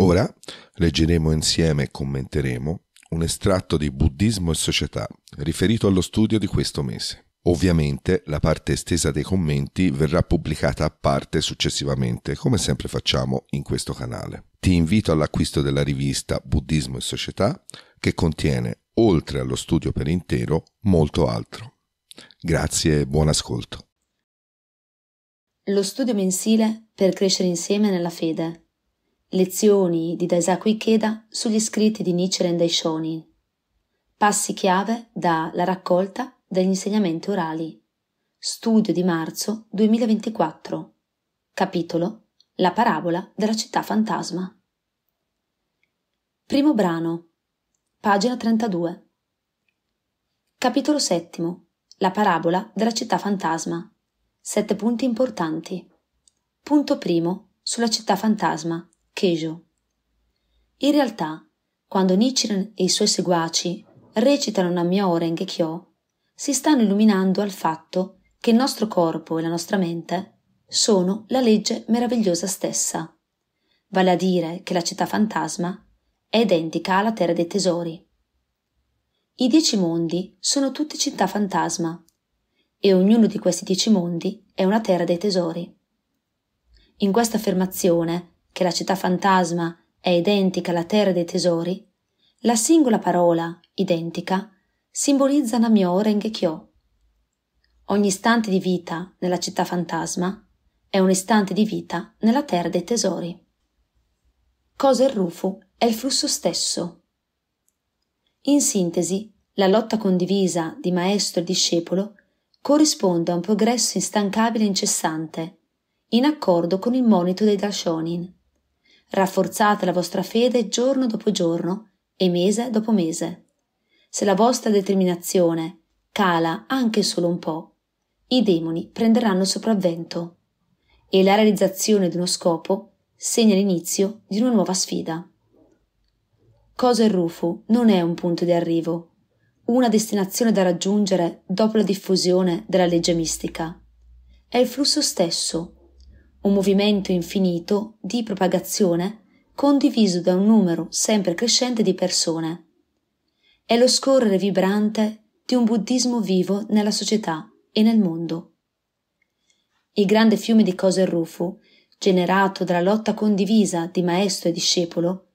Ora leggeremo insieme e commenteremo un estratto di Buddismo e società riferito allo studio di questo mese. Ovviamente la parte estesa dei commenti verrà pubblicata a parte successivamente, come sempre facciamo in questo canale. Ti invito all'acquisto della rivista Buddismo e Società, che contiene, oltre allo studio per intero, molto altro. Grazie e buon ascolto. Lo studio mensile per crescere insieme nella fede Lezioni di Daisaku Ikeda sugli scritti di Nichiren Daishonin. Passi chiave da La raccolta degli insegnamenti orali. Studio di marzo 2024. Capitolo La parabola della città fantasma. Primo brano. Pagina 32. Capitolo settimo. La parabola della città fantasma. Sette punti importanti. Punto primo sulla città fantasma Kejo. In realtà, quando Nichiren e i suoi seguaci recitano Nammyo Rengekyo, si stanno illuminando al fatto che il nostro corpo e la nostra mente sono la legge meravigliosa stessa, vale a dire che la città fantasma è identica alla terra dei tesori. I dieci mondi sono tutti città fantasma e ognuno di questi dieci mondi è una terra dei tesori. In questa affermazione che la città fantasma è identica alla terra dei tesori, la singola parola, identica, simbolizza Namyo Rengekyo. Ogni istante di vita nella città fantasma è un istante di vita nella terra dei tesori. Cosa il Rufu è il flusso stesso. In sintesi, la lotta condivisa di maestro e discepolo corrisponde a un progresso instancabile e incessante, in accordo con il monito dei Darshonin Rafforzate la vostra fede giorno dopo giorno e mese dopo mese. Se la vostra determinazione cala anche solo un po', i demoni prenderanno sopravvento e la realizzazione di uno scopo segna l'inizio di una nuova sfida. Cosa il Rufu non è un punto di arrivo, una destinazione da raggiungere dopo la diffusione della legge mistica. È il flusso stesso un movimento infinito di propagazione condiviso da un numero sempre crescente di persone. È lo scorrere vibrante di un buddismo vivo nella società e nel mondo. Il grande fiume di cose rufu, generato dalla lotta condivisa di maestro e discepolo,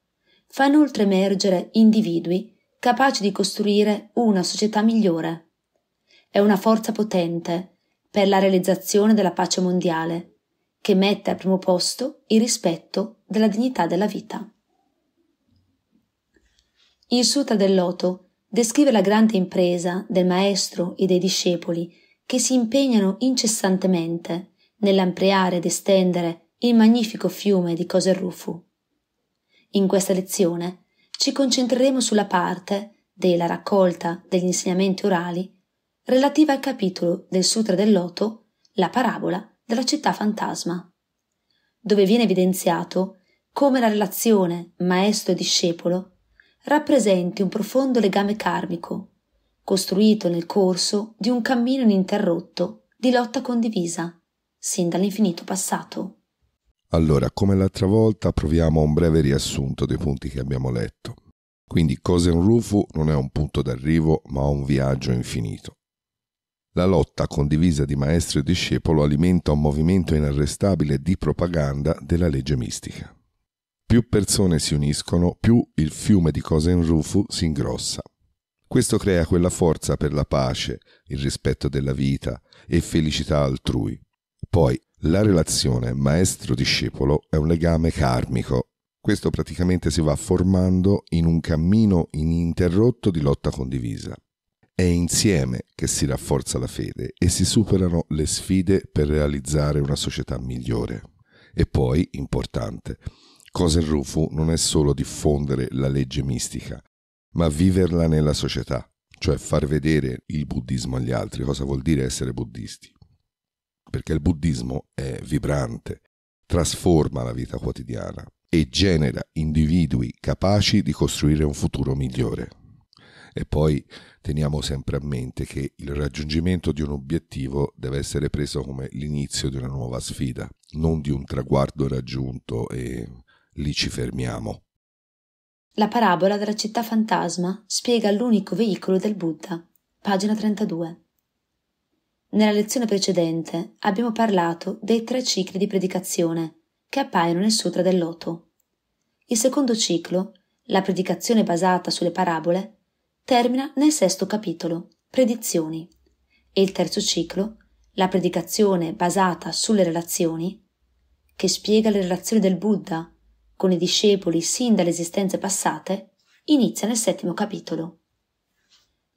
fa inoltre emergere individui capaci di costruire una società migliore. È una forza potente per la realizzazione della pace mondiale che mette al primo posto il rispetto della dignità della vita. Il Sutra del Loto descrive la grande impresa del maestro e dei discepoli che si impegnano incessantemente nell'ampliare ed estendere il magnifico fiume di Coserrufu. In questa lezione ci concentreremo sulla parte della raccolta degli insegnamenti orali relativa al capitolo del Sutra del Loto, la parabola della città fantasma, dove viene evidenziato come la relazione maestro e discepolo rappresenti un profondo legame karmico, costruito nel corso di un cammino ininterrotto di lotta condivisa, sin dall'infinito passato. Allora, come l'altra volta, proviamo un breve riassunto dei punti che abbiamo letto. Quindi Cosen Rufu non è un punto d'arrivo, ma un viaggio infinito. La lotta condivisa di maestro e discepolo alimenta un movimento inarrestabile di propaganda della legge mistica. Più persone si uniscono, più il fiume di Cosenrufu si ingrossa. Questo crea quella forza per la pace, il rispetto della vita e felicità altrui. Poi, la relazione maestro-discepolo è un legame karmico. Questo praticamente si va formando in un cammino ininterrotto di lotta condivisa. È insieme che si rafforza la fede e si superano le sfide per realizzare una società migliore. E poi, importante, Cosa il Rufu non è solo diffondere la legge mistica, ma viverla nella società, cioè far vedere il buddismo agli altri, cosa vuol dire essere buddisti. Perché il buddismo è vibrante, trasforma la vita quotidiana e genera individui capaci di costruire un futuro migliore. E poi teniamo sempre a mente che il raggiungimento di un obiettivo deve essere preso come l'inizio di una nuova sfida, non di un traguardo raggiunto e lì ci fermiamo. La parabola della città fantasma spiega l'unico veicolo del Buddha, pagina 32. Nella lezione precedente abbiamo parlato dei tre cicli di predicazione che appaiono nel Sutra del Loto. Il secondo ciclo, la predicazione basata sulle parabole, termina nel sesto capitolo, Predizioni, e il terzo ciclo, la predicazione basata sulle relazioni, che spiega le relazioni del Buddha con i discepoli sin dalle esistenze passate, inizia nel settimo capitolo.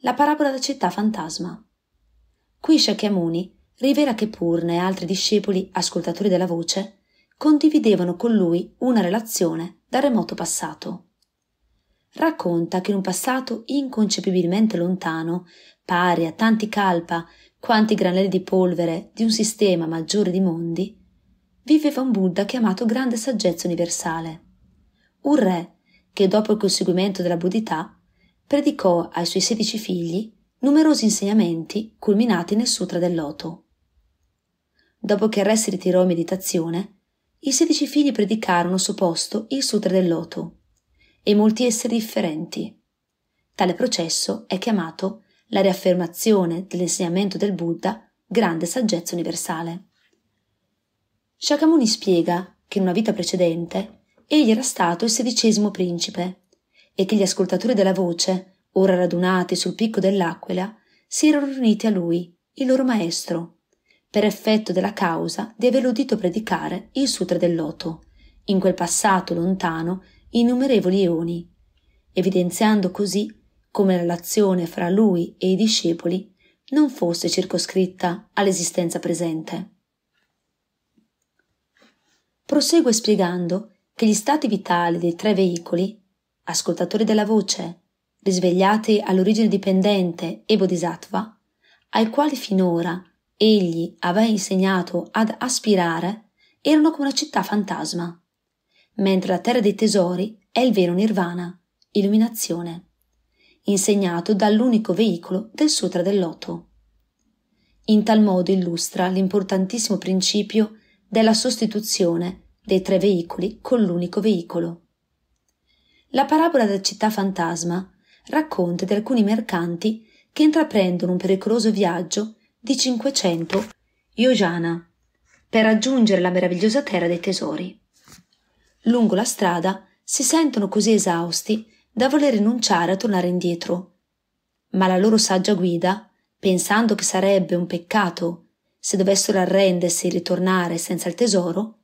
La parabola della città fantasma. Qui Shakyamuni rivela che Purna e altri discepoli ascoltatori della voce condividevano con lui una relazione dal remoto passato racconta che in un passato inconcepibilmente lontano, pari a tanti calpa quanti granelli di polvere di un sistema maggiore di mondi, viveva un Buddha chiamato Grande Saggezza Universale. Un re che dopo il conseguimento della Buddhità predicò ai suoi sedici figli numerosi insegnamenti culminati nel Sutra del Loto. Dopo che il re si ritirò in meditazione, i sedici figli predicarono a suo posto il Sutra del Loto e molti esseri differenti. Tale processo è chiamato la riaffermazione dell'insegnamento del Buddha, grande saggezza universale. Shakyamuni spiega che in una vita precedente egli era stato il sedicesimo principe e che gli ascoltatori della voce, ora radunati sul picco dell'Aquila, si erano riuniti a lui, il loro maestro, per effetto della causa di averlo udito predicare il Sutra del Loto, in quel passato lontano innumerevoli eoni, evidenziando così come la relazione fra lui e i discepoli non fosse circoscritta all'esistenza presente. Prosegue spiegando che gli stati vitali dei tre veicoli, ascoltatori della voce, risvegliati all'origine dipendente e bodhisattva, ai quali finora egli aveva insegnato ad aspirare, erano come una città fantasma mentre la terra dei tesori è il vero nirvana, illuminazione, insegnato dall'unico veicolo del Sutra del Loto. In tal modo illustra l'importantissimo principio della sostituzione dei tre veicoli con l'unico veicolo. La parabola della città fantasma racconta di alcuni mercanti che intraprendono un pericoloso viaggio di 500 yojana per raggiungere la meravigliosa terra dei tesori lungo la strada si sentono così esausti da voler rinunciare a tornare indietro. Ma la loro saggia guida, pensando che sarebbe un peccato se dovessero arrendersi e ritornare senza il tesoro,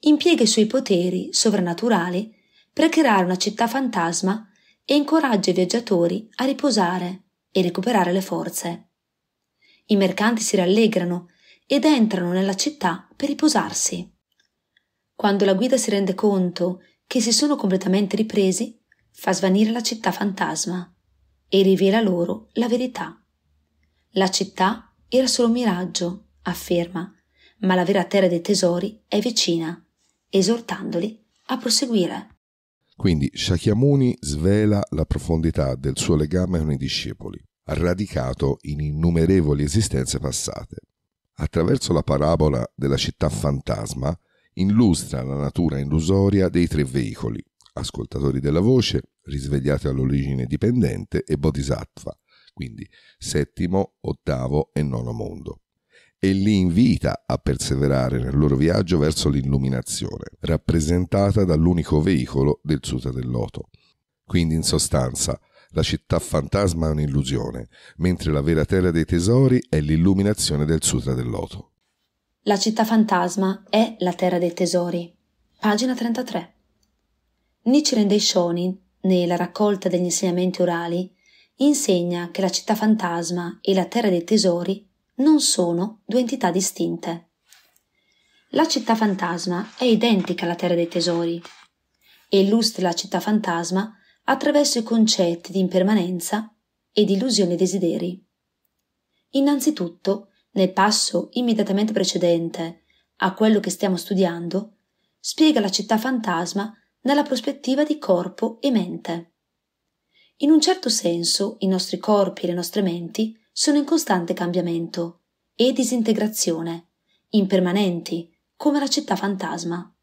impiega i suoi poteri sovrannaturali per creare una città fantasma e incoraggia i viaggiatori a riposare e recuperare le forze. I mercanti si rallegrano ed entrano nella città per riposarsi quando la guida si rende conto che si sono completamente ripresi, fa svanire la città fantasma e rivela loro la verità. La città era solo un miraggio, afferma, ma la vera terra dei tesori è vicina, esortandoli a proseguire. Quindi Shakyamuni svela la profondità del suo legame con i discepoli, radicato in innumerevoli esistenze passate. Attraverso la parabola della città fantasma, illustra la natura illusoria dei tre veicoli, ascoltatori della voce, risvegliati all'origine dipendente e bodhisattva, quindi settimo, ottavo e nono mondo e li invita a perseverare nel loro viaggio verso l'illuminazione, rappresentata dall'unico veicolo del Sutra del Loto. Quindi in sostanza la città fantasma è un'illusione, mentre la vera terra dei tesori è l'illuminazione del Sutra del Loto. La città fantasma è la terra dei tesori. Pagina 33. Nichiren dei Shonin, nella raccolta degli insegnamenti orali, insegna che la città fantasma e la terra dei tesori non sono due entità distinte. La città fantasma è identica alla terra dei tesori e illustra la città fantasma attraverso i concetti di impermanenza e di illusione e desideri. Innanzitutto, nel passo immediatamente precedente a quello che stiamo studiando, spiega la città fantasma nella prospettiva di corpo e mente. In un certo senso i nostri corpi e le nostre menti sono in costante cambiamento e disintegrazione, impermanenti, come la città fantasma.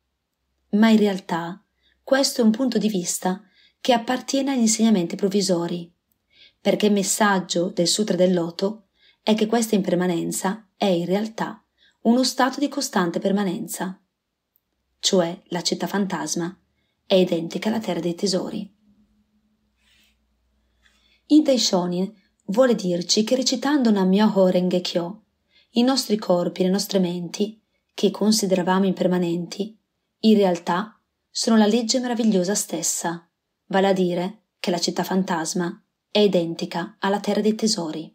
Ma in realtà questo è un punto di vista che appartiene agli insegnamenti provvisori, perché il messaggio del Sutra del Loto è che questa impermanenza è in realtà uno stato di costante permanenza, cioè la città fantasma è identica alla terra dei tesori. Idai Shonin vuole dirci che recitando una Renge Kyo, i nostri corpi, le nostre menti, che consideravamo impermanenti, in realtà sono la legge meravigliosa stessa, vale a dire che la città fantasma è identica alla terra dei tesori.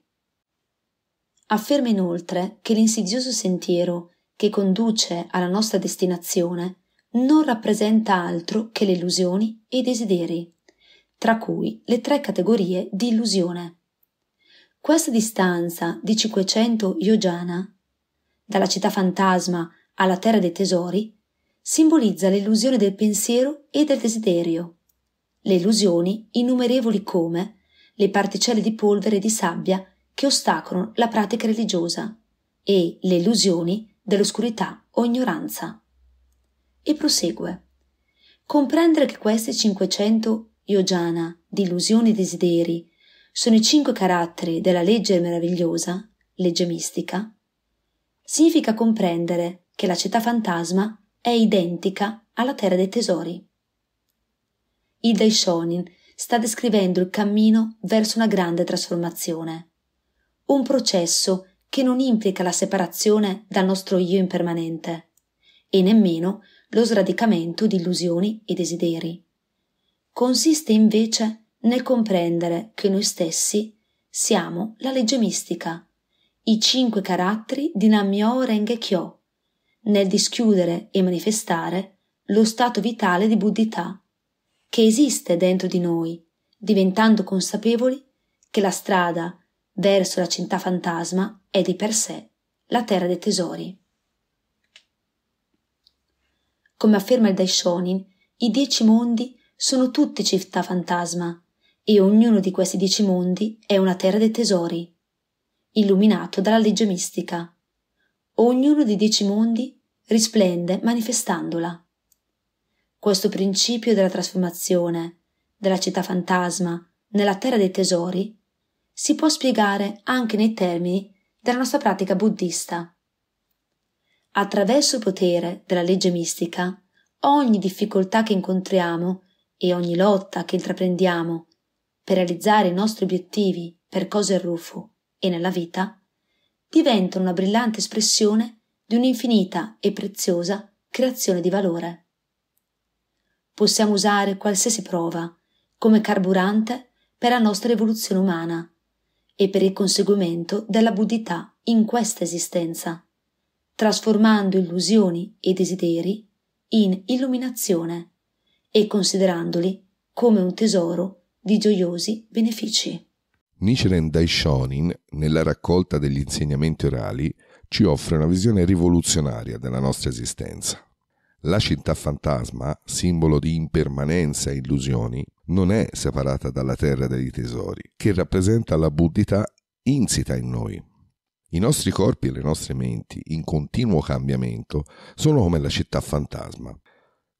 Afferma inoltre che l'insidioso sentiero che conduce alla nostra destinazione non rappresenta altro che le illusioni e i desideri, tra cui le tre categorie di illusione. Questa distanza di 500 yogiana, dalla città fantasma alla terra dei tesori, simbolizza l'illusione del pensiero e del desiderio, le illusioni innumerevoli come le particelle di polvere e di sabbia che ostacolano la pratica religiosa e le illusioni dell'oscurità o ignoranza. E prosegue. Comprendere che questi 500 yojana di illusioni e desideri sono i cinque caratteri della legge meravigliosa, legge mistica, significa comprendere che la città fantasma è identica alla terra dei tesori. Il Daishonin sta descrivendo il cammino verso una grande trasformazione un processo che non implica la separazione dal nostro io impermanente e nemmeno lo sradicamento di illusioni e desideri. Consiste invece nel comprendere che noi stessi siamo la legge mistica, i cinque caratteri di Namyo Renge Kyo, nel dischiudere e manifestare lo stato vitale di Buddhità, che esiste dentro di noi, diventando consapevoli che la strada verso la città fantasma è di per sé la terra dei tesori. Come afferma il Daishonin, i dieci mondi sono tutti città fantasma e ognuno di questi dieci mondi è una terra dei tesori, illuminato dalla legge mistica. Ognuno dei dieci mondi risplende manifestandola. Questo principio della trasformazione della città fantasma nella terra dei tesori si può spiegare anche nei termini della nostra pratica buddista. Attraverso il potere della legge mistica, ogni difficoltà che incontriamo e ogni lotta che intraprendiamo per realizzare i nostri obiettivi per cose rufu e nella vita, diventano una brillante espressione di un'infinita e preziosa creazione di valore. Possiamo usare qualsiasi prova come carburante per la nostra evoluzione umana e per il conseguimento della buddità in questa esistenza, trasformando illusioni e desideri in illuminazione e considerandoli come un tesoro di gioiosi benefici. Nichiren Daishonin, nella raccolta degli insegnamenti orali, ci offre una visione rivoluzionaria della nostra esistenza. La città fantasma, simbolo di impermanenza e illusioni, non è separata dalla terra dei tesori, che rappresenta la buddhità insita in noi. I nostri corpi e le nostre menti, in continuo cambiamento, sono come la città fantasma.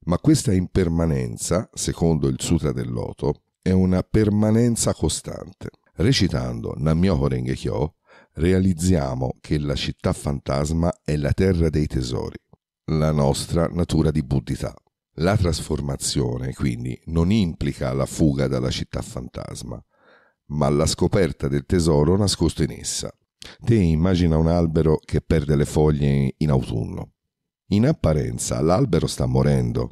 Ma questa impermanenza, secondo il Sutra del Loto, è una permanenza costante. Recitando Namyoho Kyo, realizziamo che la città fantasma è la terra dei tesori, la nostra natura di buddhità. La trasformazione, quindi, non implica la fuga dalla città fantasma, ma la scoperta del tesoro nascosto in essa. Te immagina un albero che perde le foglie in autunno. In apparenza l'albero sta morendo,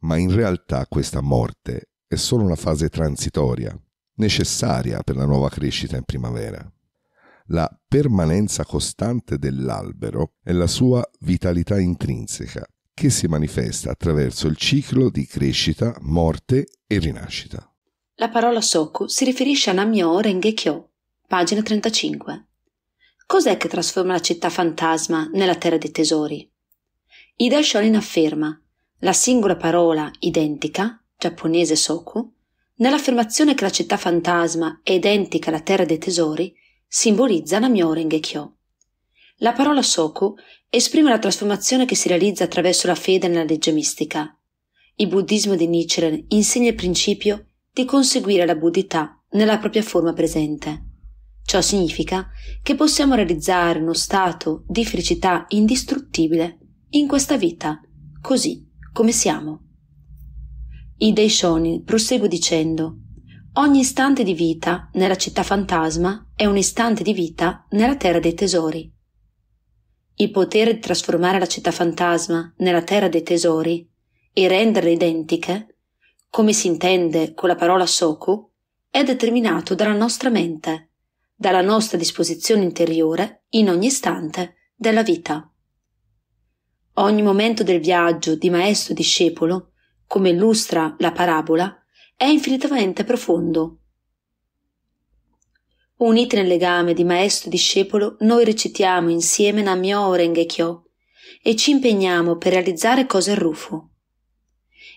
ma in realtà questa morte è solo una fase transitoria, necessaria per la nuova crescita in primavera. La permanenza costante dell'albero è la sua vitalità intrinseca, che si manifesta attraverso il ciclo di crescita, morte e rinascita. La parola soku si riferisce a Namyo Rengekyo, pagina 35. Cos'è che trasforma la città fantasma nella terra dei tesori? Ida Shonin afferma la singola parola identica, giapponese soku, nell'affermazione che la città fantasma è identica alla terra dei tesori, simbolizza Namyo Rengekyo. La parola soku esprime la trasformazione che si realizza attraverso la fede nella legge mistica. Il buddismo di Nichiren insegna il principio di conseguire la buddhità nella propria forma presente. Ciò significa che possiamo realizzare uno stato di felicità indistruttibile in questa vita, così come siamo. I Daishonin prosegue dicendo Ogni istante di vita nella città fantasma è un istante di vita nella terra dei tesori il potere di trasformare la città fantasma nella terra dei tesori e renderle identiche, come si intende con la parola soku, è determinato dalla nostra mente, dalla nostra disposizione interiore in ogni istante della vita. Ogni momento del viaggio di maestro discepolo, come illustra la parabola, è infinitamente profondo Uniti nel legame di maestro e discepolo, noi recitiamo insieme Namyo Rengekyo e ci impegniamo per realizzare cose rufu.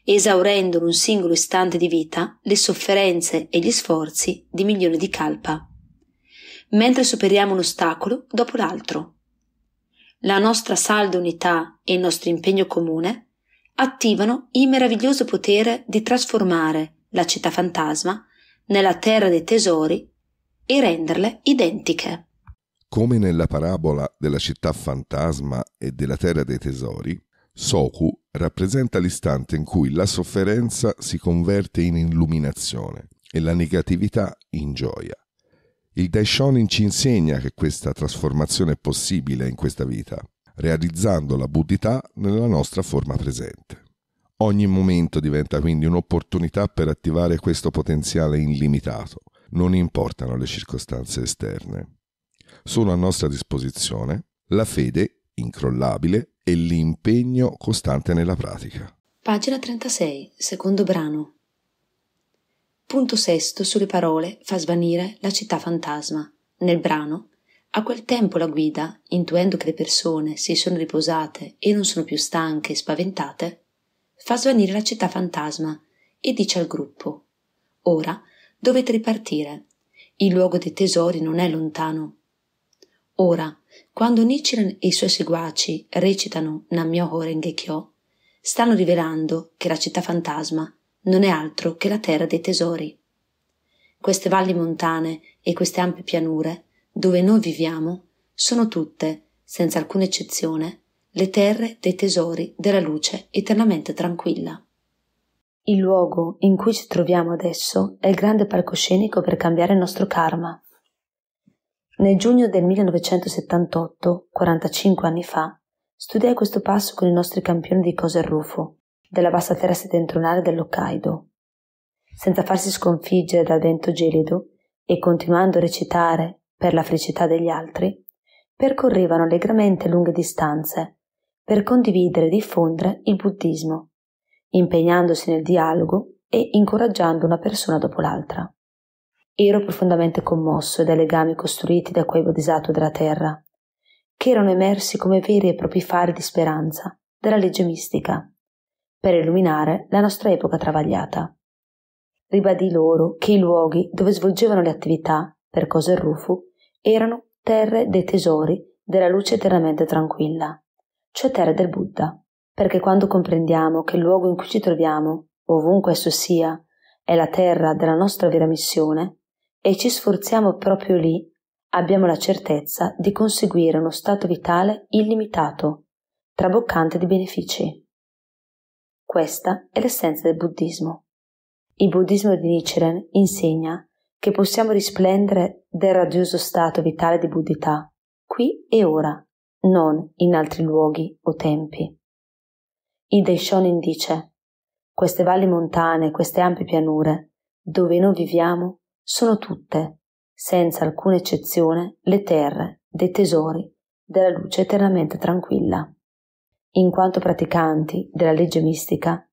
Esaurendo in un singolo istante di vita le sofferenze e gli sforzi di milioni di calpa, mentre superiamo un ostacolo dopo l'altro. La nostra salda unità e il nostro impegno comune attivano il meraviglioso potere di trasformare la città fantasma nella terra dei tesori e renderle identiche. Come nella parabola della città fantasma e della terra dei tesori, Soku rappresenta l'istante in cui la sofferenza si converte in illuminazione e la negatività in gioia. Il Daishonin ci insegna che questa trasformazione è possibile in questa vita, realizzando la buddhità nella nostra forma presente. Ogni momento diventa quindi un'opportunità per attivare questo potenziale illimitato, non importano le circostanze esterne. Sono a nostra disposizione la fede incrollabile e l'impegno costante nella pratica. Pagina 36, secondo brano. Punto sesto sulle parole fa svanire la città fantasma. Nel brano, a quel tempo la guida, intuendo che le persone si sono riposate e non sono più stanche e spaventate, fa svanire la città fantasma e dice al gruppo Ora dovete ripartire. Il luogo dei tesori non è lontano. Ora, quando Nichiren e i suoi seguaci recitano Nammyoho Rengekyo, stanno rivelando che la città fantasma non è altro che la terra dei tesori. Queste valli montane e queste ampie pianure, dove noi viviamo, sono tutte, senza alcuna eccezione, le terre dei tesori della luce eternamente tranquilla. Il luogo in cui ci troviamo adesso è il grande palcoscenico per cambiare il nostro karma. Nel giugno del 1978, 45 anni fa, studiai questo passo con i nostri campioni di Coser Rufo, della bassa terra settentrionale dell'Hokkaido. Senza farsi sconfiggere dal vento gelido e continuando a recitare per la felicità degli altri, percorrevano allegramente lunghe distanze per condividere e diffondere il buddismo impegnandosi nel dialogo e incoraggiando una persona dopo l'altra. Ero profondamente commosso dai legami costruiti da quei bodhisattva della terra, che erano emersi come veri e propri fari di speranza della legge mistica, per illuminare la nostra epoca travagliata. Ribadì loro che i luoghi dove svolgevano le attività per cose Rufu erano terre dei tesori della luce eternamente tranquilla, cioè terre del Buddha, perché quando comprendiamo che il luogo in cui ci troviamo, ovunque esso sia, è la terra della nostra vera missione, e ci sforziamo proprio lì, abbiamo la certezza di conseguire uno stato vitale illimitato, traboccante di benefici. Questa è l'essenza del buddismo. Il buddismo di Nichiren insegna che possiamo risplendere del radioso stato vitale di buddhità, qui e ora, non in altri luoghi o tempi. Ide Shonin dice Queste valli montane, queste ampie pianure, dove noi viviamo, sono tutte, senza alcuna eccezione, le terre dei tesori della luce eternamente tranquilla. In quanto praticanti della legge mistica,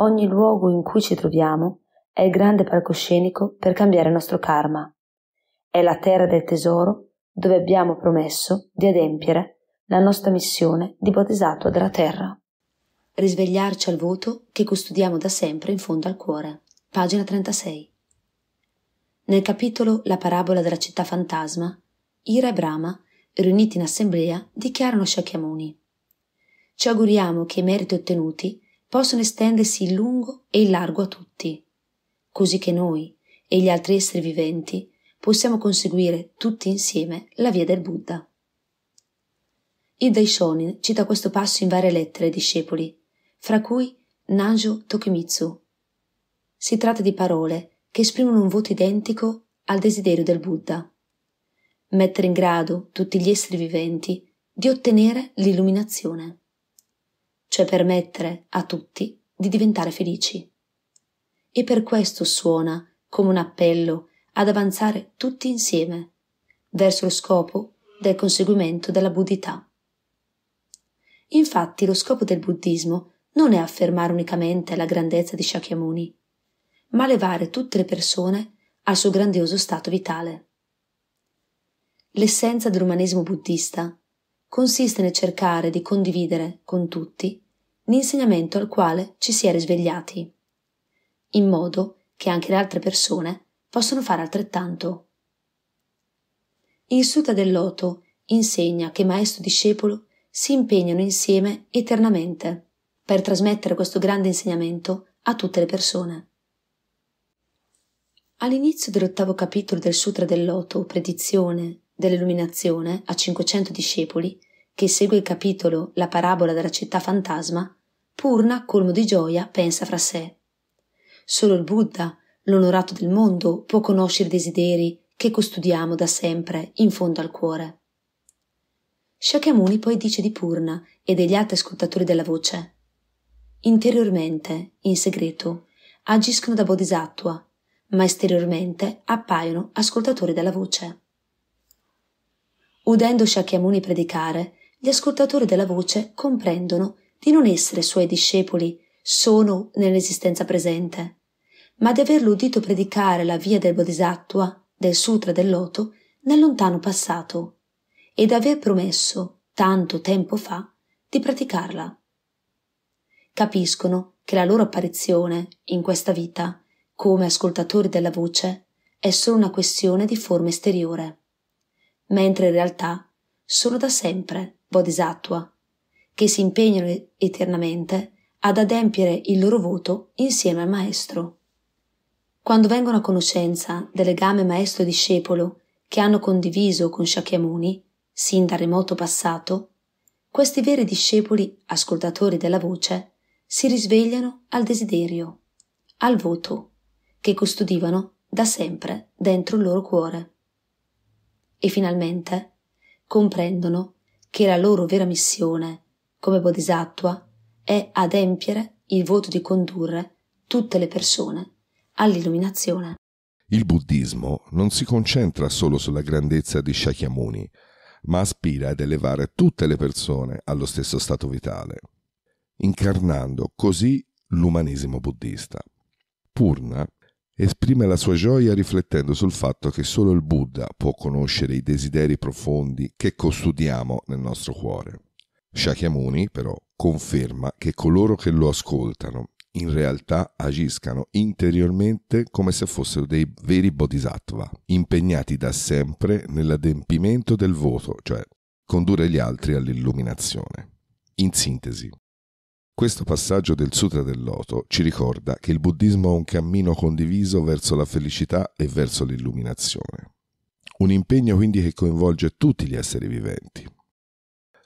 ogni luogo in cui ci troviamo è il grande palcoscenico per cambiare il nostro karma. È la terra del tesoro dove abbiamo promesso di adempiere la nostra missione di Bodhisattva della terra risvegliarci al voto che custodiamo da sempre in fondo al cuore. Pagina 36. Nel capitolo La parabola della città fantasma, Ira e Brahma, riuniti in assemblea, dichiarano Shakyamuni. Ci auguriamo che i meriti ottenuti possano estendersi in lungo e in largo a tutti, così che noi e gli altri esseri viventi possiamo conseguire tutti insieme la via del Buddha. Il Daishonin cita questo passo in varie lettere ai discepoli fra cui Nanjo Tokimitsu. Si tratta di parole che esprimono un voto identico al desiderio del Buddha. Mettere in grado tutti gli esseri viventi di ottenere l'illuminazione, cioè permettere a tutti di diventare felici. E per questo suona come un appello ad avanzare tutti insieme verso lo scopo del conseguimento della buddhità. Infatti lo scopo del buddismo non è affermare unicamente la grandezza di Shakyamuni, ma levare tutte le persone al suo grandioso stato vitale. L'essenza dell'umanesimo buddista consiste nel cercare di condividere con tutti l'insegnamento al quale ci si è risvegliati, in modo che anche le altre persone possano fare altrettanto. Il Sutta del Loto insegna che maestro e discepolo si impegnano insieme eternamente per trasmettere questo grande insegnamento a tutte le persone. All'inizio dell'ottavo capitolo del Sutra del Loto, Predizione dell'illuminazione, a 500 discepoli, che segue il capitolo La parabola della città fantasma, Purna, colmo di gioia, pensa fra sé. Solo il Buddha, l'onorato del mondo, può conoscere i desideri che custodiamo da sempre in fondo al cuore. Shakyamuni poi dice di Purna e degli altri ascoltatori della voce Interiormente, in segreto, agiscono da bodhisattva, ma esteriormente appaiono ascoltatori della voce. Udendo Shakyamuni predicare, gli ascoltatori della voce comprendono di non essere suoi discepoli solo nell'esistenza presente, ma di averlo udito predicare la via del Bodhisattva, del Sutra del Loto, nel lontano passato, ed aver promesso, tanto tempo fa, di praticarla capiscono che la loro apparizione in questa vita, come ascoltatori della voce, è solo una questione di forma esteriore, mentre in realtà sono da sempre bodhisattva, che si impegnano eternamente ad adempiere il loro voto insieme al maestro. Quando vengono a conoscenza del legame maestro-discepolo che hanno condiviso con Shakyamuni, sin dal remoto passato, questi veri discepoli, ascoltatori della voce, si risvegliano al desiderio, al voto, che custodivano da sempre dentro il loro cuore. E finalmente comprendono che la loro vera missione, come bodhisattva, è adempiere il voto di condurre tutte le persone all'illuminazione. Il buddismo non si concentra solo sulla grandezza di Shakyamuni, ma aspira ad elevare tutte le persone allo stesso stato vitale incarnando così l'umanesimo buddista. Purna esprime la sua gioia riflettendo sul fatto che solo il Buddha può conoscere i desideri profondi che custodiamo nel nostro cuore. Shakyamuni però conferma che coloro che lo ascoltano in realtà agiscano interiormente come se fossero dei veri bodhisattva, impegnati da sempre nell'adempimento del voto, cioè condurre gli altri all'illuminazione. In sintesi, questo passaggio del Sutra del Loto ci ricorda che il buddismo è un cammino condiviso verso la felicità e verso l'illuminazione. Un impegno quindi che coinvolge tutti gli esseri viventi.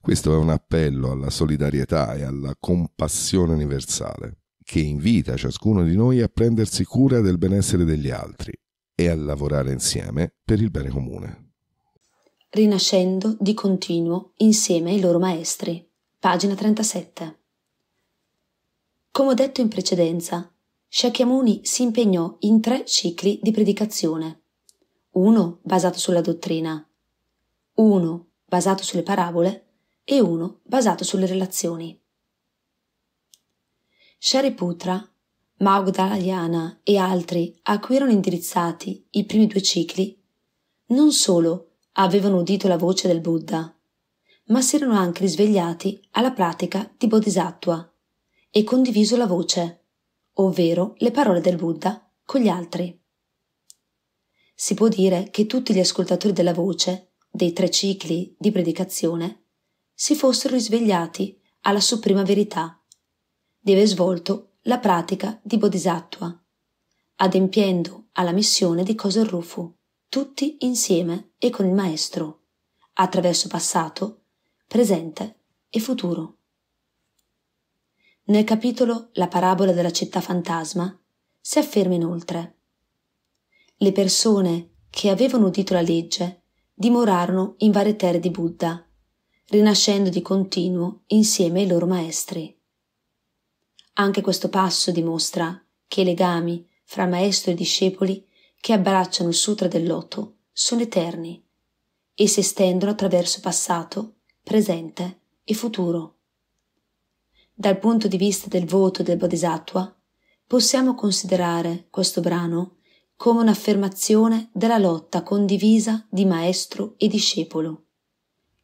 Questo è un appello alla solidarietà e alla compassione universale, che invita ciascuno di noi a prendersi cura del benessere degli altri e a lavorare insieme per il bene comune. Rinascendo di continuo insieme ai loro maestri. Pagina 37. Come ho detto in precedenza, Shakyamuni si impegnò in tre cicli di predicazione. Uno basato sulla dottrina, uno basato sulle parabole e uno basato sulle relazioni. Shariputra, Magdalayana e altri a cui erano indirizzati i primi due cicli non solo avevano udito la voce del Buddha, ma si erano anche risvegliati alla pratica di Bodhisattva e condiviso la voce, ovvero le parole del Buddha, con gli altri. Si può dire che tutti gli ascoltatori della voce, dei tre cicli di predicazione, si fossero risvegliati alla suprema verità, di aver svolto la pratica di Bodhisattva, adempiendo alla missione di Kosel tutti insieme e con il Maestro, attraverso passato, presente e futuro. Nel capitolo La parabola della città fantasma si afferma inoltre le persone che avevano udito la legge dimorarono in varie terre di Buddha, rinascendo di continuo insieme ai loro maestri. Anche questo passo dimostra che i legami fra maestro e discepoli che abbracciano il sutra del loto sono eterni e si estendono attraverso passato, presente e futuro. Dal punto di vista del voto del Bodhisattva, possiamo considerare questo brano come un'affermazione della lotta condivisa di maestro e discepolo,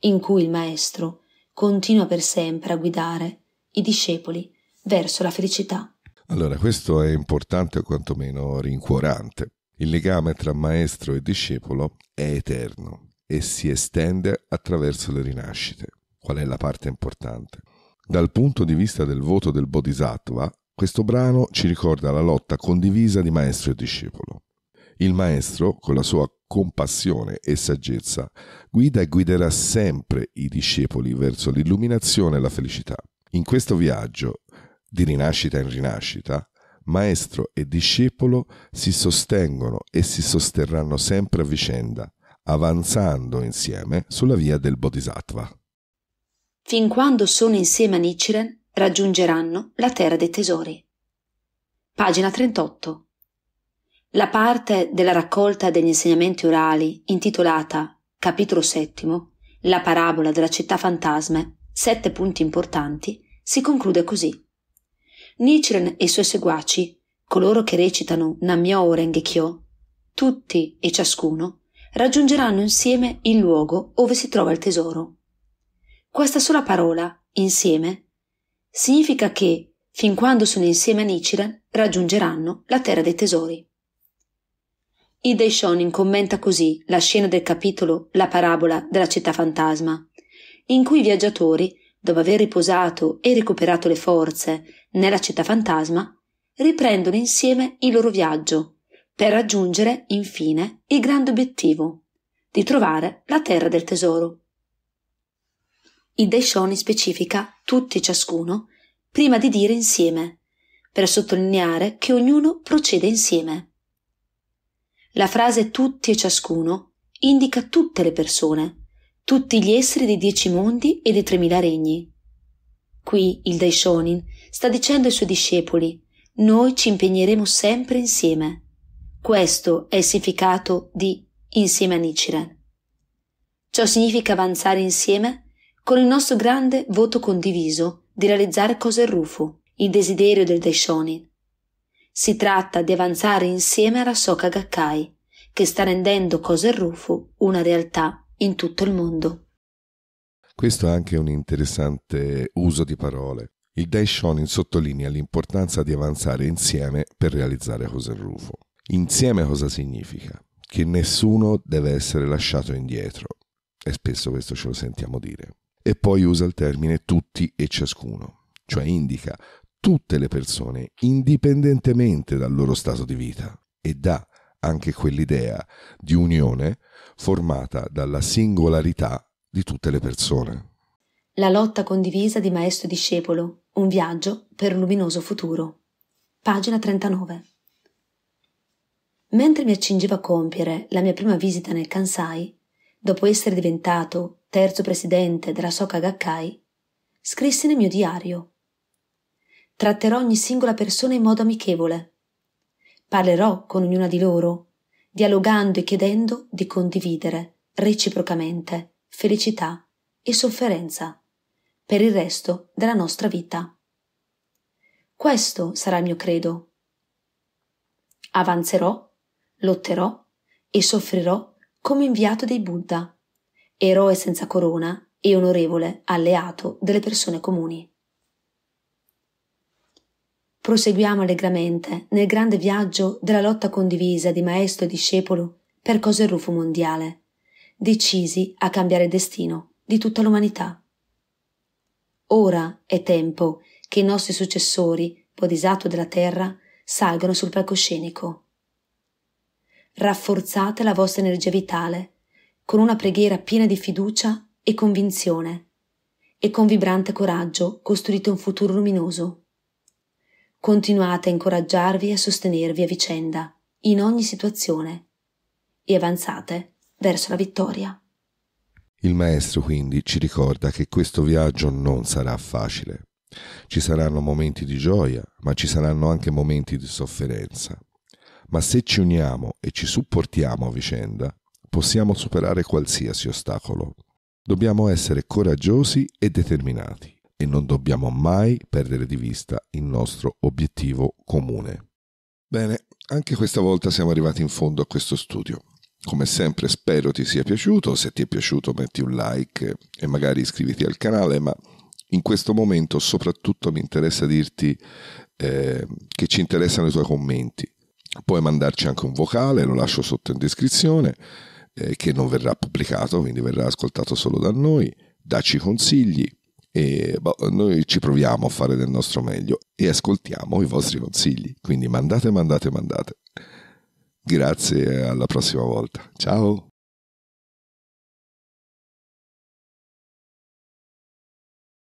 in cui il maestro continua per sempre a guidare i discepoli verso la felicità. Allora, questo è importante o quantomeno rincuorante. Il legame tra maestro e discepolo è eterno e si estende attraverso le rinascite. Qual è la parte importante? Dal punto di vista del voto del Bodhisattva, questo brano ci ricorda la lotta condivisa di maestro e discepolo. Il maestro, con la sua compassione e saggezza, guida e guiderà sempre i discepoli verso l'illuminazione e la felicità. In questo viaggio, di rinascita in rinascita, maestro e discepolo si sostengono e si sosterranno sempre a vicenda, avanzando insieme sulla via del Bodhisattva fin quando sono insieme a Nichiren raggiungeranno la terra dei tesori. Pagina 38. La parte della raccolta degli insegnamenti orali intitolata Capitolo VII, la parabola della città fantasme, sette punti importanti, si conclude così. Nichiren e i suoi seguaci, coloro che recitano Nammyo Rengekyo, tutti e ciascuno, raggiungeranno insieme il luogo dove si trova il tesoro. Questa sola parola, insieme, significa che, fin quando sono insieme a Nichiren, raggiungeranno la terra dei tesori. Idei Shonin commenta così la scena del capitolo La parabola della città fantasma, in cui i viaggiatori, dopo aver riposato e recuperato le forze nella città fantasma, riprendono insieme il loro viaggio per raggiungere infine il grande obiettivo di trovare la terra del tesoro. Il Daishoni specifica tutti ciascuno prima di dire insieme, per sottolineare che ognuno procede insieme. La frase tutti e ciascuno indica tutte le persone, tutti gli esseri dei dieci mondi e dei tremila regni. Qui il Daishonin sta dicendo ai suoi discepoli noi ci impegneremo sempre insieme. Questo è il significato di insieme a Nichiren. Ciò significa avanzare insieme con il nostro grande voto condiviso di realizzare cose rufo, il desiderio del Daishonin. Si tratta di avanzare insieme a Rasoka Gakkai, che sta rendendo cose rufo una realtà in tutto il mondo. Questo è anche un interessante uso di parole. Il Daishonin sottolinea l'importanza di avanzare insieme per realizzare cose rufo. Insieme cosa significa? Che nessuno deve essere lasciato indietro. E spesso questo ce lo sentiamo dire e poi usa il termine tutti e ciascuno, cioè indica tutte le persone indipendentemente dal loro stato di vita e dà anche quell'idea di unione formata dalla singolarità di tutte le persone. La lotta condivisa di maestro e discepolo, un viaggio per un luminoso futuro. Pagina 39. Mentre mi accingevo a compiere la mia prima visita nel Kansai, dopo essere diventato terzo presidente della Soka Gakkai, scrisse nel mio diario. Tratterò ogni singola persona in modo amichevole. Parlerò con ognuna di loro, dialogando e chiedendo di condividere reciprocamente felicità e sofferenza per il resto della nostra vita. Questo sarà il mio credo. Avanzerò, lotterò e soffrirò come inviato dei Buddha eroe senza corona e onorevole alleato delle persone comuni. Proseguiamo allegramente nel grande viaggio della lotta condivisa di maestro e discepolo per cose il rufo mondiale, decisi a cambiare destino di tutta l'umanità. Ora è tempo che i nostri successori, bodhisattva della terra, salgano sul palcoscenico. Rafforzate la vostra energia vitale con una preghiera piena di fiducia e convinzione, e con vibrante coraggio costruite un futuro luminoso. Continuate a incoraggiarvi e a sostenervi a vicenda, in ogni situazione, e avanzate verso la vittoria. Il maestro quindi ci ricorda che questo viaggio non sarà facile. Ci saranno momenti di gioia, ma ci saranno anche momenti di sofferenza. Ma se ci uniamo e ci supportiamo a vicenda, possiamo superare qualsiasi ostacolo. Dobbiamo essere coraggiosi e determinati e non dobbiamo mai perdere di vista il nostro obiettivo comune. Bene, anche questa volta siamo arrivati in fondo a questo studio. Come sempre spero ti sia piaciuto, se ti è piaciuto metti un like e magari iscriviti al canale, ma in questo momento soprattutto mi interessa dirti eh, che ci interessano i tuoi commenti. Puoi mandarci anche un vocale, lo lascio sotto in descrizione eh, che non verrà pubblicato, quindi verrà ascoltato solo da noi, dacci consigli e boh, noi ci proviamo a fare del nostro meglio e ascoltiamo i vostri consigli. Quindi mandate, mandate, mandate. Grazie, alla prossima volta. Ciao!